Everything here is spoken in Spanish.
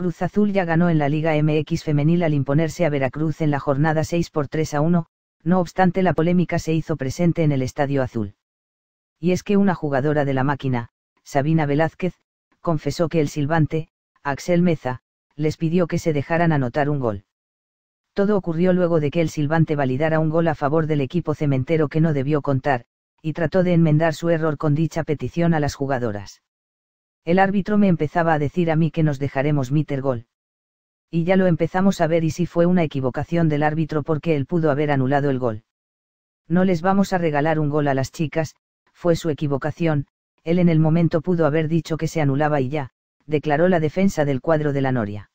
Cruz Azul ya ganó en la Liga MX femenil al imponerse a Veracruz en la jornada 6 por 3 a 1, no obstante la polémica se hizo presente en el Estadio Azul. Y es que una jugadora de la máquina, Sabina Velázquez, confesó que el silbante, Axel Meza, les pidió que se dejaran anotar un gol. Todo ocurrió luego de que el silbante validara un gol a favor del equipo cementero que no debió contar, y trató de enmendar su error con dicha petición a las jugadoras. El árbitro me empezaba a decir a mí que nos dejaremos meter gol. Y ya lo empezamos a ver y si fue una equivocación del árbitro porque él pudo haber anulado el gol. No les vamos a regalar un gol a las chicas, fue su equivocación, él en el momento pudo haber dicho que se anulaba y ya, declaró la defensa del cuadro de la Noria.